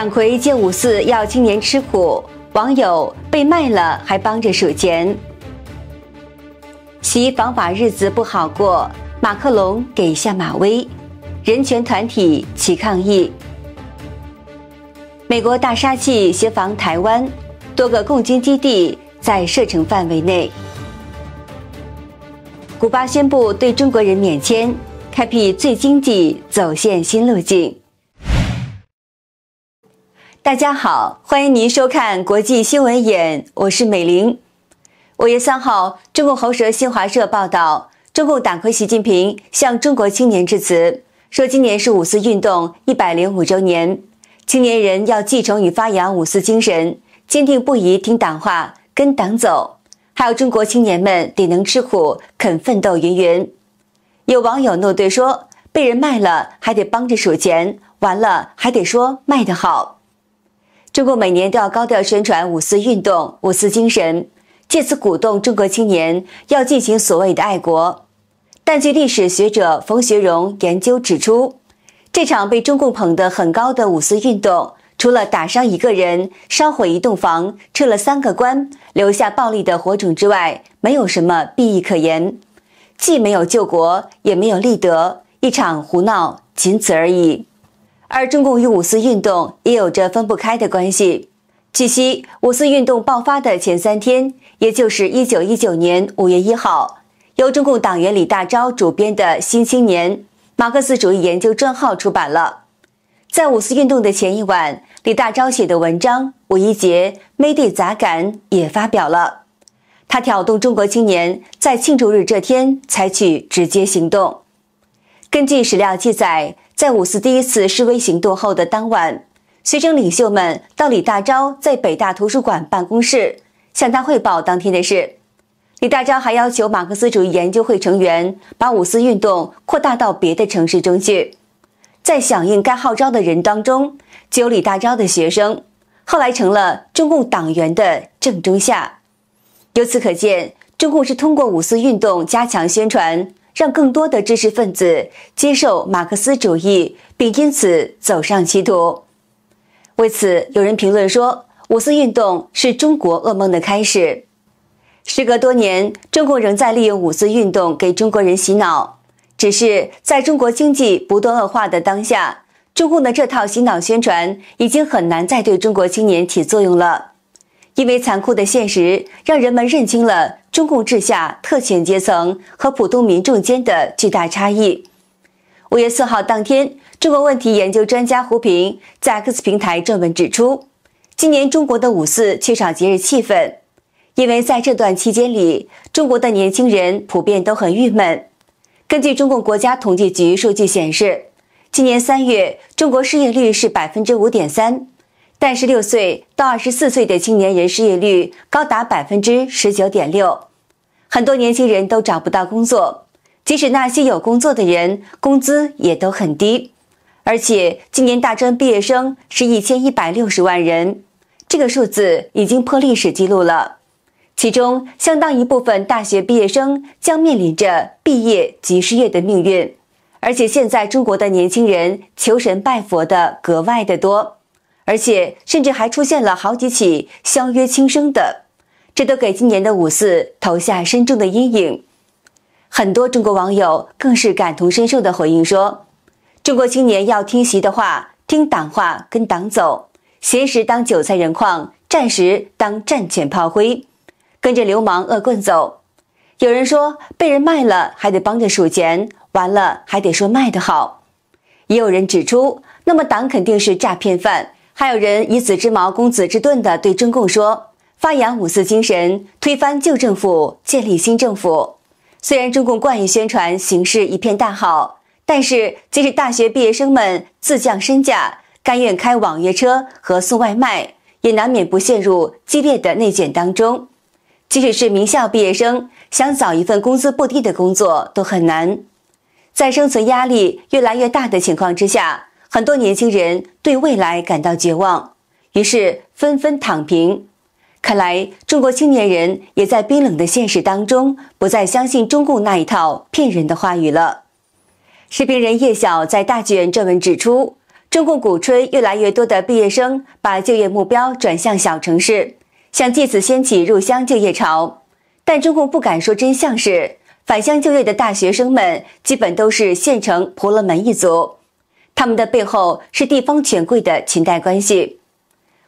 蒋魁借五四要青年吃苦，网友被卖了还帮着数钱。习防法日子不好过，马克龙给下马威，人权团体起抗议。美国大杀器协防台湾，多个共军基地在射程范围内。古巴宣布对中国人免签，开辟最经济走线新路径。大家好，欢迎您收看《国际新闻眼》，我是美玲。五月三号，中共喉舌新华社报道，中共党魁习近平向中国青年致辞，说今年是五四运动一百零五周年，青年人要继承与发扬五四精神，坚定不移听党话、跟党走。还有中国青年们得能吃苦、肯奋斗，云云。有网友怒对说：“被人卖了还得帮着数钱，完了还得说卖得好。”中国每年都要高调宣传五四运动、五四精神，借此鼓动中国青年要进行所谓的爱国。但据历史学者冯学荣研究指出，这场被中共捧得很高的五四运动，除了打伤一个人、烧毁一栋房、撤了三个官、留下暴力的火种之外，没有什么裨益可言，既没有救国，也没有立德，一场胡闹，仅此而已。而中共与五四运动也有着分不开的关系。据悉，五四运动爆发的前三天，也就是一九一九年五月一号，由中共党员李大钊主编的《新青年》马克思主义研究专号出版了。在五四运动的前一晚，李大钊写的文章《五一节 d 地杂感》也发表了。他挑动中国青年在庆祝日这天采取直接行动。根据史料记载。在五四第一次示威行动后的当晚，学生领袖们到李大钊在北大图书馆办公室，向他汇报当天的事。李大钊还要求马克思主义研究会成员把五四运动扩大到别的城市中去。在响应该号召的人当中，就有李大钊的学生，后来成了中共党员的正中下。由此可见，中共是通过五四运动加强宣传。让更多的知识分子接受马克思主义，并因此走上歧途。为此，有人评论说：“五四运动是中国噩梦的开始。”时隔多年，中共仍在利用五四运动给中国人洗脑。只是在中国经济不断恶化的当下，中共的这套洗脑宣传已经很难再对中国青年起作用了，因为残酷的现实让人们认清了。中共治下特权阶层和普通民众间的巨大差异。五月四号当天，中国问题研究专家胡平在 X 平台撰文指出，今年中国的五四缺少节日气氛，因为在这段期间里，中国的年轻人普遍都很郁闷。根据中共国家统计局数据显示，今年三月中国失业率是百分之五点三，但十六岁到二十四岁的青年人失业率高达百分之十九点六。很多年轻人都找不到工作，即使那些有工作的人，工资也都很低。而且今年大专毕业生是一千一百六十万人，这个数字已经破历史记录了。其中相当一部分大学毕业生将面临着毕业即失业的命运。而且现在中国的年轻人求神拜佛的格外的多，而且甚至还出现了好几起相约轻生的。这都给今年的五四投下深重的阴影，很多中国网友更是感同身受的回应说：“中国青年要听习的话，听党话，跟党走；闲时当韭菜人矿，战时当战犬炮灰，跟着流氓恶棍走。”有人说：“被人卖了还得帮着数钱，完了还得说卖得好。”也有人指出：“那么党肯定是诈骗犯。”还有人以子之矛攻子之盾的对中共说。发扬五四精神，推翻旧政府，建立新政府。虽然中共惯以宣传形势一片大好，但是即使大学毕业生们自降身价，甘愿开网约车和送外卖，也难免不陷入激烈的内卷当中。即使是名校毕业生，想找一份工资不低的工作都很难。在生存压力越来越大的情况之下，很多年轻人对未来感到绝望，于是纷纷躺平。看来，中国青年人也在冰冷的现实当中不再相信中共那一套骗人的话语了。士兵人叶晓在大院撰文指出，中共鼓吹越来越多的毕业生把就业目标转向小城市，想借此掀起入乡就业潮。但中共不敢说真相是返乡就业的大学生们基本都是县城婆罗门一族，他们的背后是地方权贵的裙带关系。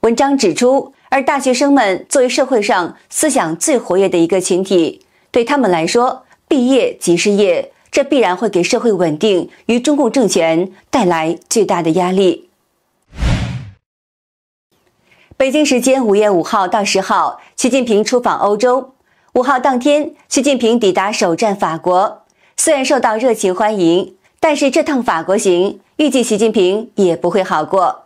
文章指出。而大学生们作为社会上思想最活跃的一个群体，对他们来说，毕业即失业，这必然会给社会稳定与中共政权带来巨大的压力。北京时间五月五号到十号，习近平出访欧洲。五号当天，习近平抵达首站法国，虽然受到热情欢迎，但是这趟法国行，预计习近平也不会好过。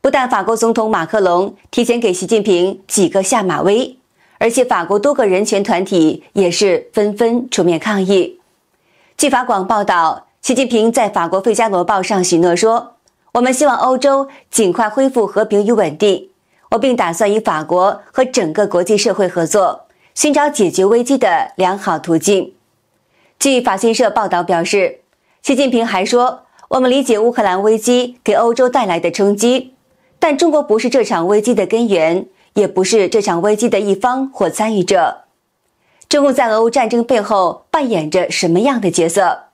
不但法国总统马克龙提前给习近平几个下马威，而且法国多个人权团体也是纷纷出面抗议。据法广报道，习近平在法国《费加罗报》上许诺说：“我们希望欧洲尽快恢复和平与稳定，我并打算与法国和整个国际社会合作，寻找解决危机的良好途径。”据法新社报道表示，习近平还说：“我们理解乌克兰危机给欧洲带来的冲击。”但中国不是这场危机的根源，也不是这场危机的一方或参与者。中共在俄乌战争背后扮演着什么样的角色？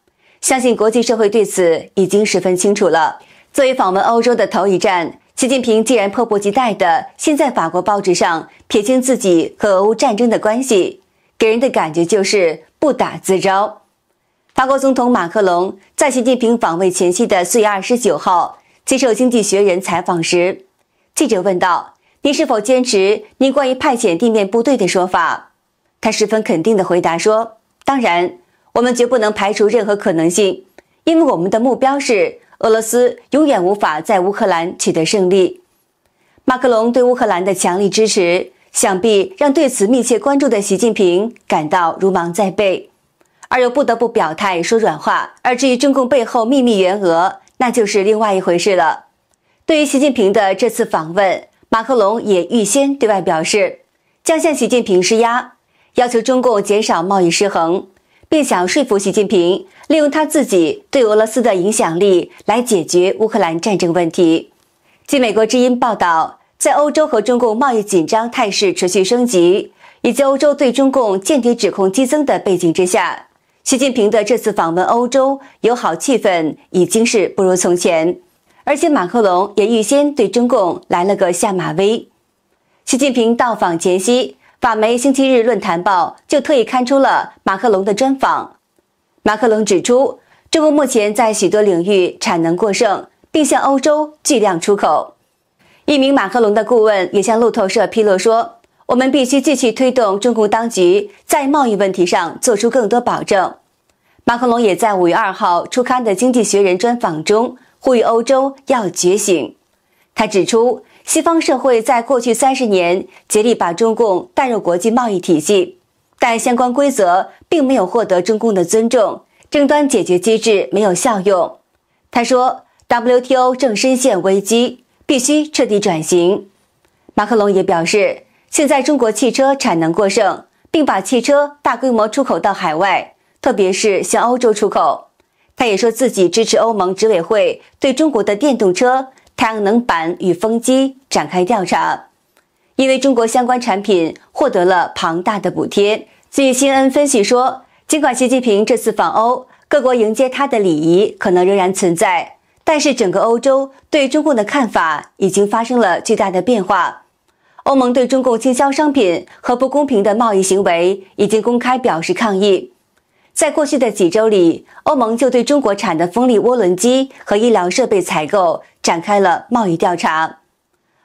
相信国际社会对此已经十分清楚了。作为访问欧洲的头一站，习近平既然迫不及待地先在法国报纸上撇清自己和俄乌战争的关系，给人的感觉就是不打自招。法国总统马克龙在习近平访问前夕的四月二十九号。接受《经济学人》采访时，记者问道：“您是否坚持您关于派遣地面部队的说法？”他十分肯定地回答说：“当然，我们绝不能排除任何可能性，因为我们的目标是俄罗斯永远无法在乌克兰取得胜利。”马克龙对乌克兰的强力支持，想必让对此密切关注的习近平感到如芒在背，而又不得不表态说软话。而至于中共背后秘密员额，那就是另外一回事了。对于习近平的这次访问，马克龙也预先对外表示，将向习近平施压，要求中共减少贸易失衡，并想说服习近平利用他自己对俄罗斯的影响力来解决乌克兰战争问题。据美国之音报道，在欧洲和中共贸易紧张态势持续升级，以及欧洲对中共间谍指控激增的背景之下。习近平的这次访问欧洲，友好气氛已经是不如从前，而且马克龙也预先对中共来了个下马威。习近平到访前夕，法媒《星期日论坛报》就特意刊出了马克龙的专访。马克龙指出，中国目前在许多领域产能过剩，并向欧洲巨量出口。一名马克龙的顾问也向路透社披露说。我们必须继续推动中共当局在贸易问题上做出更多保证。马克龙也在五月二号出刊的《经济学人》专访中呼吁欧洲要觉醒。他指出，西方社会在过去三十年竭力把中共带入国际贸易体系，但相关规则并没有获得中共的尊重，争端解决机制没有效用。他说，WTO 正深陷危机，必须彻底转型。马克龙也表示。现在中国汽车产能过剩，并把汽车大规模出口到海外，特别是向欧洲出口。他也说自己支持欧盟执委会对中国的电动车、太阳能板与风机展开调查，因为中国相关产品获得了庞大的补贴。据新恩分析说，尽管习近平这次访欧，各国迎接他的礼仪可能仍然存在，但是整个欧洲对中共的看法已经发生了巨大的变化。欧盟对中共倾销商品和不公平的贸易行为已经公开表示抗议。在过去的几周里，欧盟就对中国产的风力涡轮机和医疗设备采购展开了贸易调查。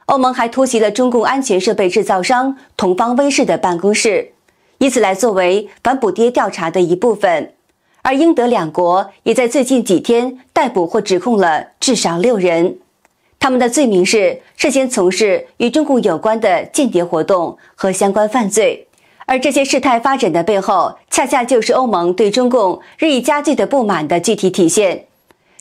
欧盟还突袭了中共安全设备制造商同方威视的办公室，以此来作为反补贴调查的一部分。而英德两国也在最近几天逮捕或指控了至少六人。他们的罪名是涉嫌从事与中共有关的间谍活动和相关犯罪，而这些事态发展的背后，恰恰就是欧盟对中共日益加剧的不满的具体体现。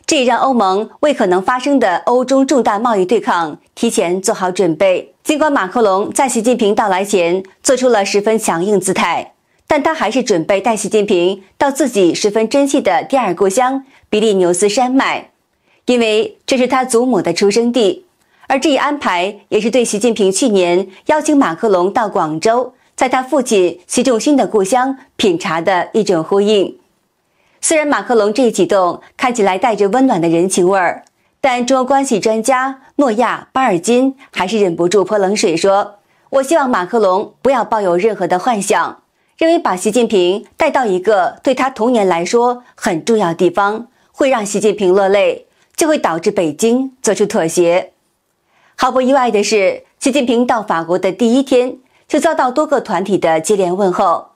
这也让欧盟为可能发生的欧中重大贸易对抗提前做好准备。尽管马克龙在习近平到来前做出了十分强硬姿态，但他还是准备带习近平到自己十分珍惜的第二故乡比利牛斯山脉。因为这是他祖母的出生地，而这一安排也是对习近平去年邀请马克龙到广州，在他父亲习仲勋的故乡品茶的一种呼应。虽然马克龙这一举动看起来带着温暖的人情味儿，但中欧关系专家诺亚·巴尔金还是忍不住泼冷水说：“我希望马克龙不要抱有任何的幻想，认为把习近平带到一个对他童年来说很重要地方会让习近平落泪。”就会导致北京做出妥协。毫不意外的是，习近平到法国的第一天就遭到多个团体的接连问候。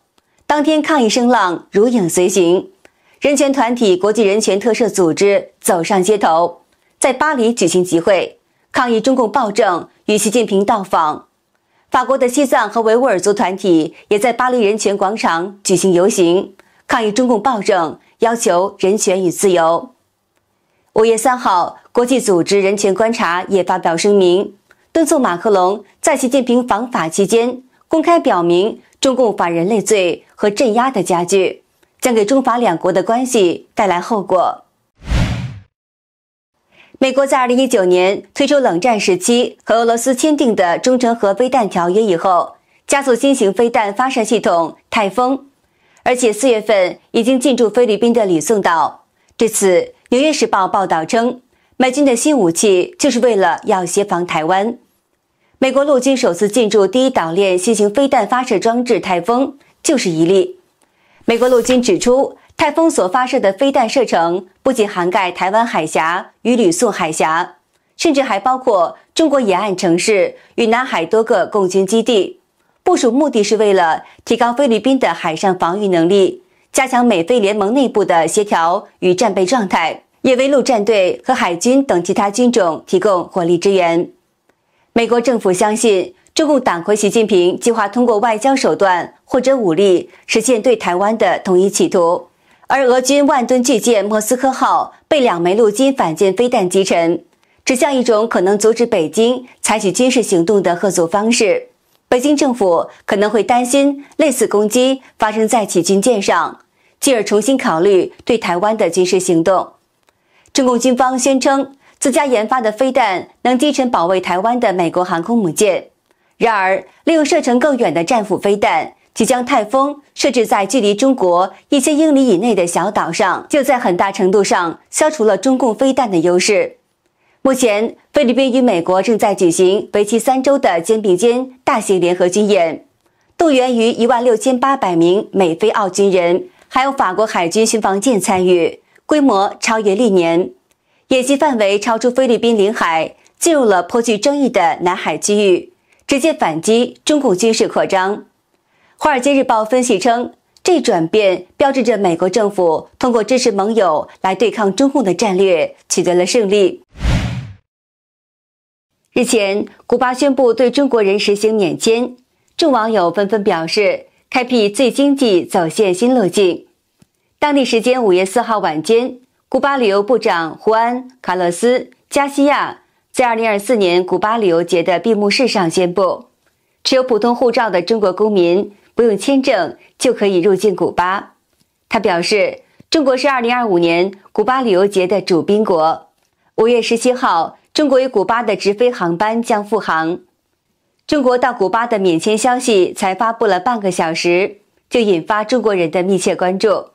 当天抗议声浪如影随形，人权团体国际人权特赦组织走上街头，在巴黎举行集会，抗议中共暴政与习近平到访。法国的西藏和维吾尔族团体也在巴黎人权广场举行游行，抗议中共暴政，要求人权与自由。五月三号，国际组织人权观察也发表声明，敦促马克龙在习近平访法期间公开表明，中共反人类罪和镇压的加剧将给中法两国的关系带来后果。美国在二零一九年推出冷战时期和俄罗斯签订的《中程核飞弹条约》以后，加速新型飞弹发射系统“台风”，而且四月份已经进驻菲律宾的吕宋岛，这次。《纽约时报》报道称，美军的新武器就是为了要协防台湾。美国陆军首次进驻第一岛链新型飞弹发射装置“台风”就是一例。美国陆军指出，“台风”所发射的飞弹射程不仅涵盖台湾海峡与吕宋海峡，甚至还包括中国沿岸城市与南海多个共军基地。部署目的是为了提高菲律宾的海上防御能力。加强美菲联盟内部的协调与战备状态，也为陆战队和海军等其他军种提供火力支援。美国政府相信，中共党魁习近平计划通过外交手段或者武力实现对台湾的统一企图。而俄军万吨巨舰莫斯科号被两枚陆军反舰飞弹击沉，指向一种可能阻止北京采取军事行动的合作方式。北京政府可能会担心类似攻击发生在其军舰上，继而重新考虑对台湾的军事行动。中共军方宣称自家研发的飞弹能击沉保卫台湾的美国航空母舰，然而利用射程更远的战斧飞弹，即将台风设置在距离中国一千英里以内的小岛上，就在很大程度上消除了中共飞弹的优势。目前，菲律宾与美国正在举行为期三周的肩并肩大型联合军演，动员于一万六千八百名美菲澳军人，还有法国海军巡防舰参与，规模超越历年。演习范围超出菲律宾领海，进入了颇具争议的南海区域，直接反击中共军事扩张。《华尔街日报》分析称，这转变标志着美国政府通过支持盟友来对抗中共的战略取得了胜利。日前，古巴宣布对中国人实行免签，众网友纷纷表示，开辟最经济走线新路径。当地时间五月四号晚间，古巴旅游部长胡安·卡洛斯·加西亚在二零二四年古巴旅游节的闭幕式上宣布，持有普通护照的中国公民不用签证就可以入境古巴。他表示，中国是二零二五年古巴旅游节的主宾国。五月十七号。中国与古巴的直飞航班将复航。中国到古巴的免签消息才发布了半个小时，就引发中国人的密切关注。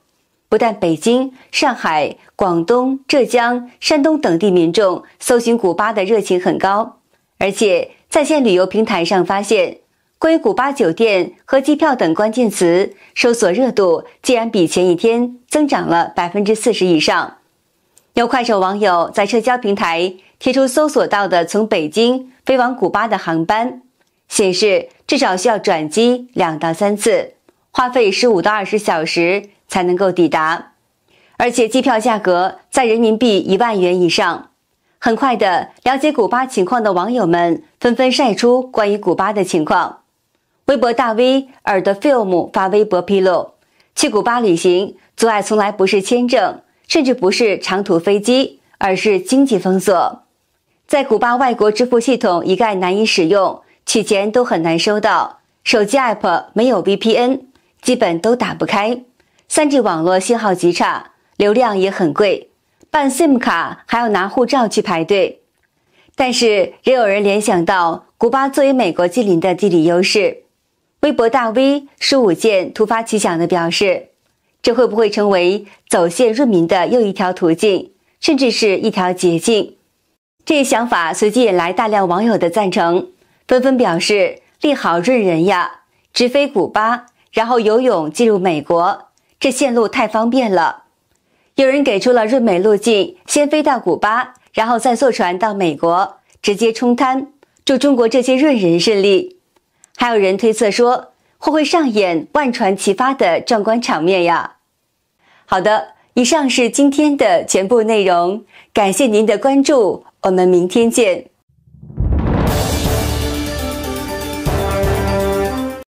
不但北京、上海、广东、浙江、山东等地民众搜寻古巴的热情很高，而且在线旅游平台上发现，关于古巴酒店和机票等关键词搜索热度，竟然比前一天增长了百分之四十以上。有快手网友在社交平台。贴出搜索到的从北京飞往古巴的航班，显示至少需要转机两到三次，花费十五到二十小时才能够抵达，而且机票价格在人民币一万元以上。很快的，了解古巴情况的网友们纷纷晒出关于古巴的情况。微博大 V 尔德 film 发微博披露，去古巴旅行阻碍从来不是签证，甚至不是长途飞机，而是经济封锁。在古巴，外国支付系统一概难以使用，取钱都很难收到。手机 App 没有 VPN，基本都打不开。3G 网络信号极差，流量也很贵。办 SIM 卡还要拿护照去排队。但是，也有人联想到古巴作为美国近邻的地理优势。微博大 V 舒武健突发奇想地表示：“这会不会成为走线润民的又一条途径，甚至是一条捷径？”这一想法随即引来大量网友的赞成，纷纷表示：“利好润人呀，直飞古巴，然后游泳进入美国，这线路太方便了。”有人给出了润美路径：先飞到古巴，然后再坐船到美国，直接冲滩。祝中国这些润人胜利！还有人推测说，或会上演万船齐发的壮观场面呀。好的，以上是今天的全部内容，感谢您的关注。我们明天见。